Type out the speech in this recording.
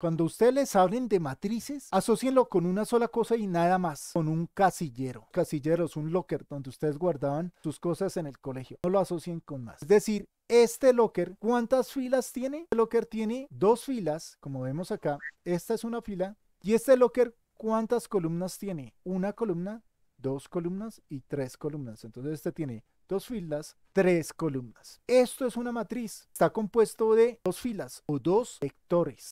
Cuando ustedes les hablen de matrices, asocienlo con una sola cosa y nada más, con un casillero. Casillero es un locker donde ustedes guardaban sus cosas en el colegio. No lo asocien con más. Es decir, este locker, ¿cuántas filas tiene? Este locker tiene dos filas, como vemos acá. Esta es una fila. Y este locker, ¿cuántas columnas tiene? Una columna, dos columnas y tres columnas. Entonces este tiene dos filas, tres columnas. Esto es una matriz. Está compuesto de dos filas o dos vectores.